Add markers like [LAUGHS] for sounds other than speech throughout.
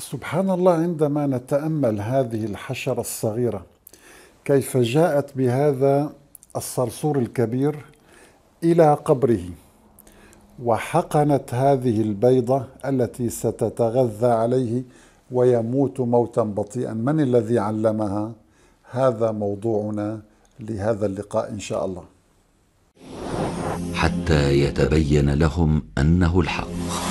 سبحان الله عندما نتامل هذه الحشره الصغيره كيف جاءت بهذا الصرصور الكبير الى قبره وحقنت هذه البيضه التي ستتغذى عليه ويموت موتا بطيئا من الذي علمها هذا موضوعنا لهذا اللقاء ان شاء الله حتى يتبين لهم انه الحق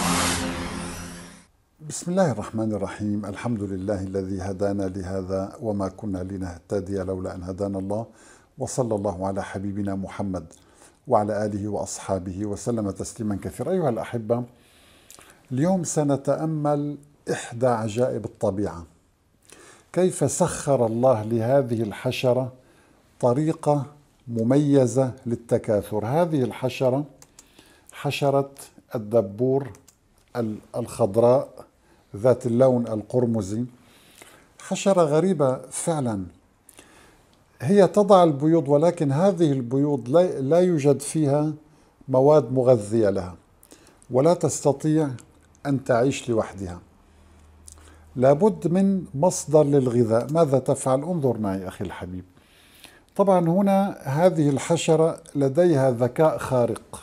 بسم الله الرحمن الرحيم الحمد لله الذي هدانا لهذا وما كنا لنهتدي لولا أن هدانا الله وصلى الله على حبيبنا محمد وعلى آله وأصحابه وسلم تسليما كثيرا أيها الأحبة اليوم سنتأمل إحدى عجائب الطبيعة كيف سخر الله لهذه الحشرة طريقة مميزة للتكاثر هذه الحشرة حشرة الدبور الخضراء ذات اللون القرمزي حشرة غريبة فعلا هي تضع البيوض ولكن هذه البيوض لا يوجد فيها مواد مغذية لها ولا تستطيع أن تعيش لوحدها لابد من مصدر للغذاء ماذا تفعل انظر معي أخي الحبيب طبعا هنا هذه الحشرة لديها ذكاء خارق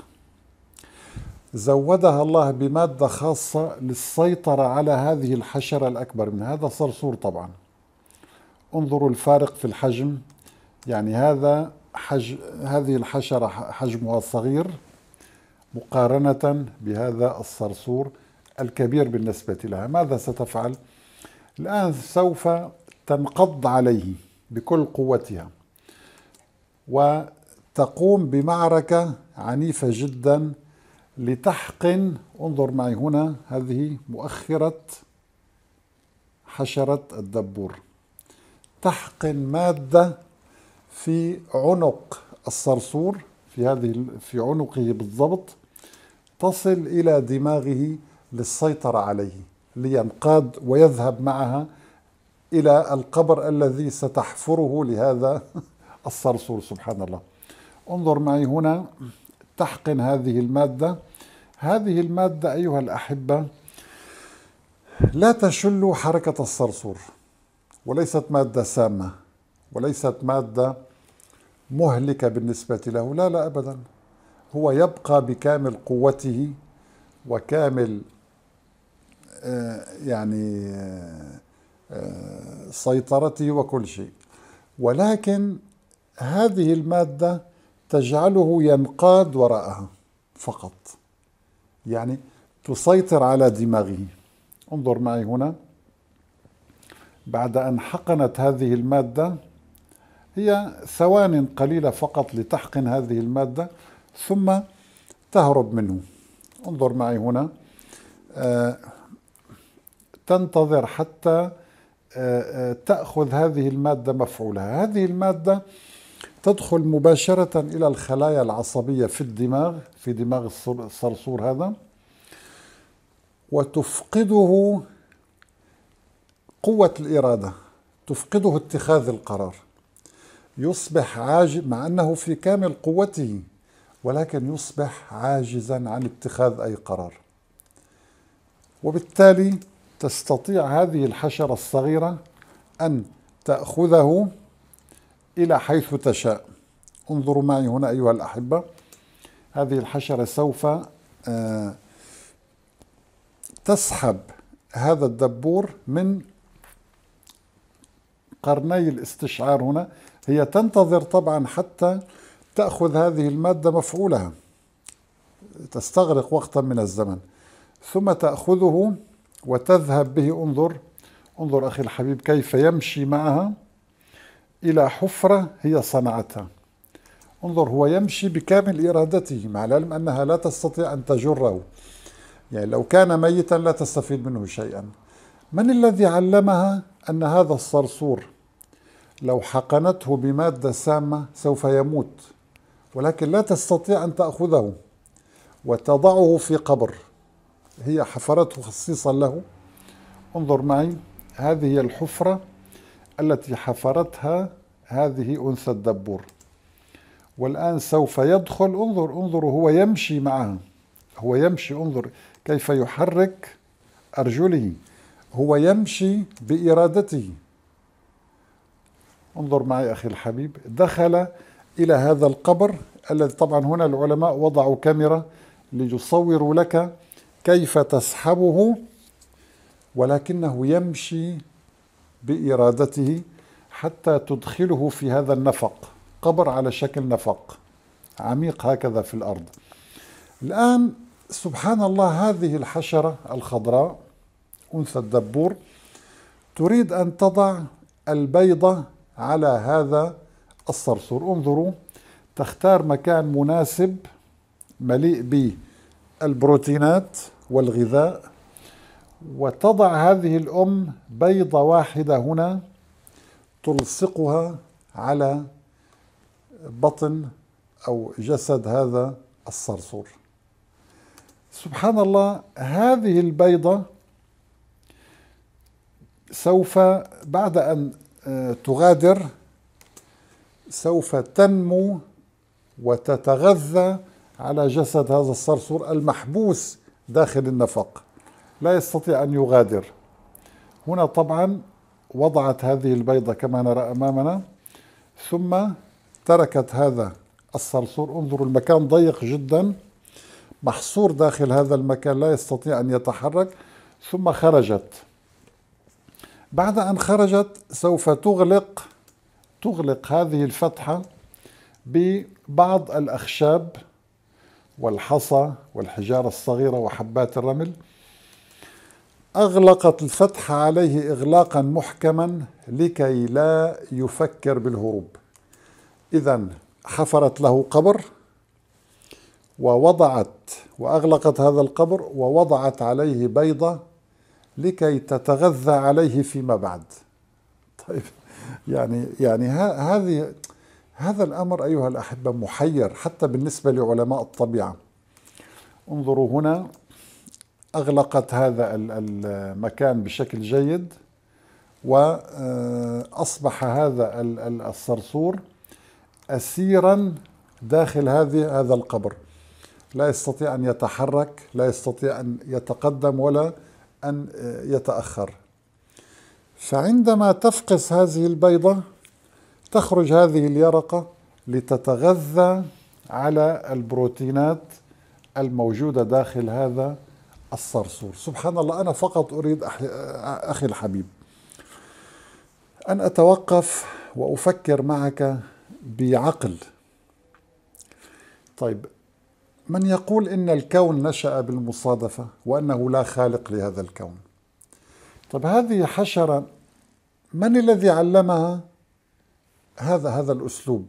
زودها الله بمادة خاصة للسيطرة على هذه الحشرة الأكبر من هذا صرصور طبعا انظروا الفارق في الحجم يعني هذا حج هذه الحشرة حجمها صغير مقارنة بهذا الصرصور الكبير بالنسبة لها ماذا ستفعل؟ الآن سوف تنقض عليه بكل قوتها وتقوم بمعركة عنيفة جداً لتحقن انظر معي هنا هذه مؤخرة حشرة الدبور تحقن مادة في عنق الصرصور في هذه في عنقه بالضبط تصل إلى دماغه للسيطرة عليه لينقاد ويذهب معها إلى القبر الذي ستحفره لهذا [LAUGHS] الصرصور سبحان الله انظر معي هنا تحقن هذه المادة هذه المادة أيها الأحبة لا تشل حركة الصرصور وليست مادة سامة وليست مادة مهلكة بالنسبة له لا لا أبدا هو يبقى بكامل قوته وكامل آه، يعني آه، آه، سيطرته وكل شيء ولكن هذه المادة تجعله ينقاد وراءها فقط يعني تسيطر على دماغه انظر معي هنا بعد أن حقنت هذه المادة هي ثوان قليلة فقط لتحقن هذه المادة ثم تهرب منه انظر معي هنا آه، تنتظر حتى آه، آه، تأخذ هذه المادة مفعولها هذه المادة تدخل مباشرة إلى الخلايا العصبية في الدماغ في دماغ الصرصور هذا وتفقده قوة الإرادة تفقده اتخاذ القرار يصبح عاجز مع أنه في كامل قوته ولكن يصبح عاجزا عن اتخاذ أي قرار وبالتالي تستطيع هذه الحشرة الصغيرة أن تأخذه إلى حيث تشاء انظروا معي هنا أيها الأحبة هذه الحشرة سوف آه، تسحب هذا الدبور من قرني الاستشعار هنا هي تنتظر طبعا حتى تأخذ هذه المادة مفعولها تستغرق وقتا من الزمن ثم تأخذه وتذهب به انظر انظر أخي الحبيب كيف يمشي معها إلى حفرة هي صنعتها انظر هو يمشي بكامل إرادته مع العلم أنها لا تستطيع أن تجره يعني لو كان ميتا لا تستفيد منه شيئا من الذي علمها أن هذا الصرصور لو حقنته بمادة سامة سوف يموت ولكن لا تستطيع أن تأخذه وتضعه في قبر هي حفرته خصيصا له انظر معي هذه الحفرة التي حفرتها هذه أنثى الدبور والآن سوف يدخل انظر انظروا هو يمشي معها هو يمشي انظر كيف يحرك أرجله هو يمشي بإرادته انظر معي أخي الحبيب دخل إلى هذا القبر الذي طبعا هنا العلماء وضعوا كاميرا ليصوروا لك كيف تسحبه ولكنه يمشي بإرادته حتى تدخله في هذا النفق قبر على شكل نفق عميق هكذا في الأرض الآن سبحان الله هذه الحشرة الخضراء أنثى الدبور تريد أن تضع البيضة على هذا الصرصور انظروا تختار مكان مناسب مليء بالبروتينات والغذاء وتضع هذه الأم بيضة واحدة هنا تلصقها على بطن أو جسد هذا الصرصور سبحان الله هذه البيضة سوف بعد أن آه، تغادر سوف تنمو وتتغذى على جسد هذا الصرصور المحبوس داخل النفق لا يستطيع أن يغادر هنا طبعا وضعت هذه البيضة كما نرى أمامنا ثم تركت هذا الصرصور انظروا المكان ضيق جدا محصور داخل هذا المكان لا يستطيع أن يتحرك ثم خرجت بعد أن خرجت سوف تغلق تغلق هذه الفتحة ببعض الأخشاب والحصى والحجارة الصغيرة وحبات الرمل أغلقت الفتحة عليه إغلاقا محكما لكي لا يفكر بالهروب إذا حفرت له قبر ووضعت وأغلقت هذا القبر ووضعت عليه بيضة لكي تتغذى عليه فيما بعد طيب يعني يعني هذه هذا الأمر أيها الأحبة محير حتى بالنسبة لعلماء الطبيعة انظروا هنا أغلقت هذا المكان بشكل جيد وأصبح آه، هذا الصرصور أسيرا داخل هذه هذا القبر لا يستطيع أن يتحرك لا يستطيع أن يتقدم ولا أن آه، يتأخر فعندما تفقس هذه البيضة تخرج هذه اليرقة لتتغذى على البروتينات الموجودة داخل هذا الصرصور سبحان الله أنا فقط أريد أخي الحبيب أن أتوقف وأفكر معك بعقل طيب من يقول إن الكون نشأ بالمصادفة وأنه لا خالق لهذا الكون طيب هذه حشرة من الذي علمها هذا هذا الأسلوب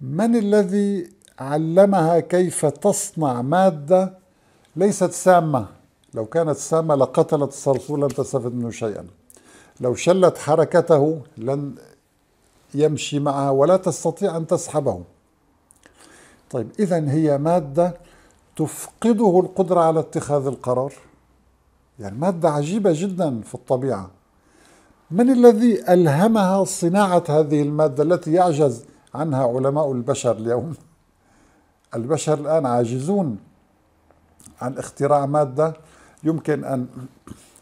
من الذي علمها كيف تصنع مادة ليست سامة لو كانت سامة لقتلت الصرصور لن تستفد منه شيئا لو شلت حركته لن يمشي معها ولا تستطيع أن تسحبه طيب إذا هي مادة تفقده القدرة على اتخاذ القرار يعني مادة عجيبة جدا في الطبيعة من الذي ألهمها صناعة هذه المادة التي يعجز عنها علماء البشر اليوم البشر الآن عاجزون عن اختراع مادة يمكن أن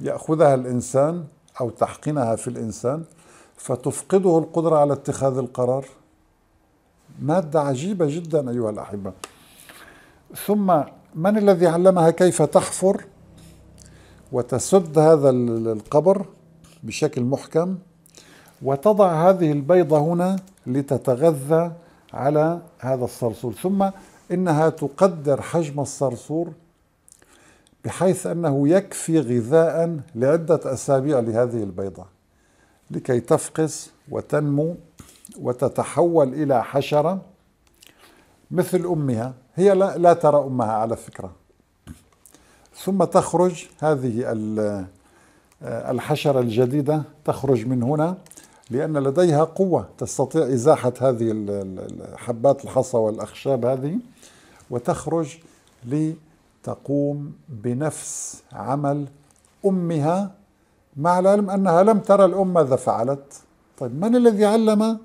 يأخذها الإنسان أو تحقنها في الإنسان فتفقده القدرة على اتخاذ القرار مادة عجيبة جدا أيها الأحبة ثم من الذي علمها كيف تحفر وتسد هذا القبر بشكل محكم وتضع هذه البيضة هنا لتتغذى على هذا الصرصور ثم إنها تقدر حجم الصرصور بحيث أنه يكفي غذاء لعدة أسابيع لهذه البيضة لكي تفقس وتنمو وتتحول إلى حشرة مثل أمها هي لا, لا ترى أمها على فكرة ثم تخرج هذه آه، الحشرة الجديدة تخرج من هنا لأن لديها قوة تستطيع إزاحة هذه حبات الحصى والأخشاب هذه وتخرج لي تقوم بنفس عمل امها مع العلم انها لم ترى الام ماذا فعلت طيب من الذي علم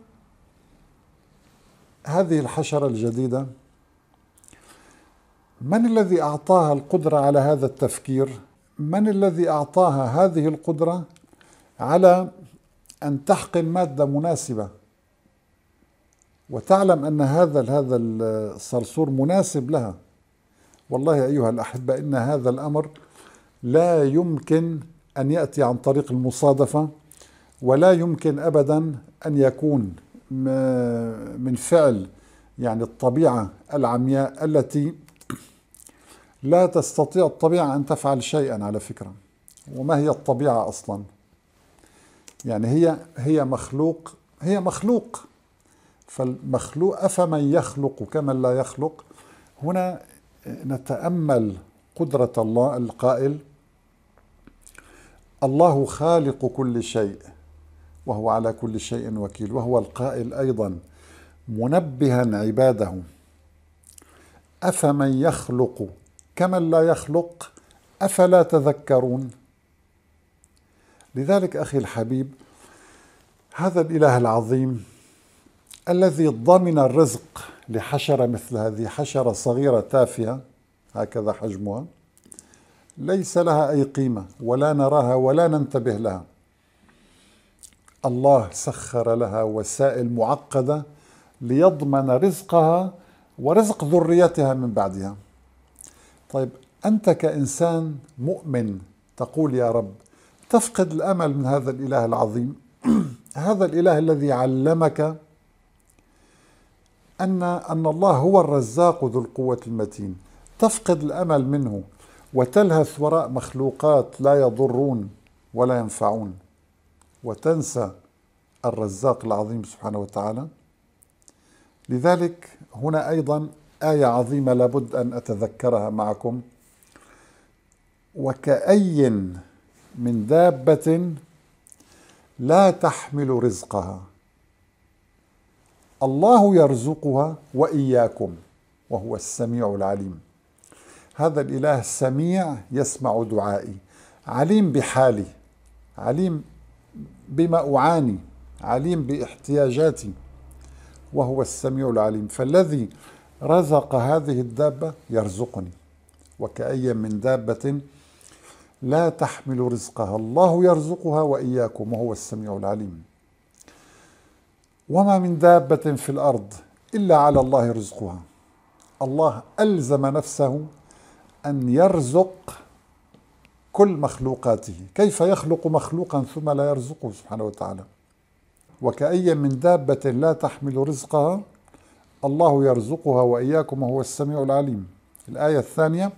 هذه الحشره الجديده من الذي اعطاها القدره على هذا التفكير من الذي اعطاها هذه القدره على ان تحقن ماده مناسبه وتعلم ان هذا هذا الصرصور مناسب لها والله أيها الأحبة إن هذا الأمر لا يمكن أن يأتي عن طريق المصادفة ولا يمكن أبدا أن يكون من فعل يعني الطبيعة العمياء التي لا تستطيع الطبيعة أن تفعل شيئا على فكرة وما هي الطبيعة أصلا يعني هي هي مخلوق هي مخلوق فالمخلوق أفمن يخلق كمن لا يخلق هنا نتامل قدره الله القائل الله خالق كل شيء وهو على كل شيء وكيل وهو القائل ايضا منبها عباده افمن يخلق كمن لا يخلق افلا تذكرون لذلك اخي الحبيب هذا الاله العظيم الذي ضمن الرزق لحشرة مثل هذه حشرة صغيرة تافهة هكذا حجمها ليس لها أي قيمة ولا نراها ولا ننتبه لها الله سخر لها وسائل معقدة ليضمن رزقها ورزق ذريتها من بعدها طيب أنت كإنسان مؤمن تقول يا رب تفقد الأمل من هذا الإله العظيم [CLEARS THROAT] هذا الإله الذي علمك أن أن الله هو الرزاق ذو القوة المتين تفقد الأمل منه وتلهث وراء مخلوقات لا يضرون ولا ينفعون وتنسى الرزاق العظيم سبحانه وتعالى لذلك هنا أيضا آية عظيمة لابد أن أتذكرها معكم وكأي من دابة لا تحمل رزقها الله يرزقها واياكم وهو السميع العليم هذا الاله السميع يسمع دعائي عليم بحالي عليم بما اعاني عليم باحتياجاتي وهو السميع العليم فالذي رزق هذه الدابه يرزقني وكأي من دابه لا تحمل رزقها الله يرزقها واياكم وهو السميع العليم وما من دابة في الأرض إلا على الله رزقها الله ألزم نفسه أن يرزق كل مخلوقاته كيف يخلق مخلوقا ثم لا يرزقه سبحانه وتعالى وكأي من دابة لا تحمل رزقها الله يرزقها وإياكم وهو السميع العليم الآية الثانية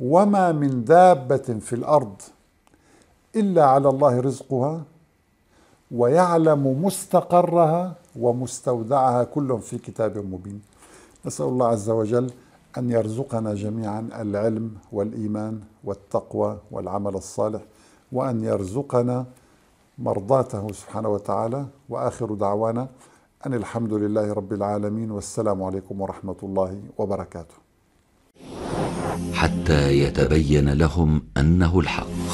وما من دابة في الأرض إلا على الله رزقها ويعلم مستقرها ومستودعها كل في كتاب مبين نسأل الله عز وجل أن يرزقنا جميعا العلم والإيمان والتقوى والعمل الصالح وأن يرزقنا مرضاته سبحانه وتعالى وآخر دعوانا أن الحمد لله رب العالمين والسلام عليكم ورحمة الله وبركاته حتى يتبين لهم أنه الحق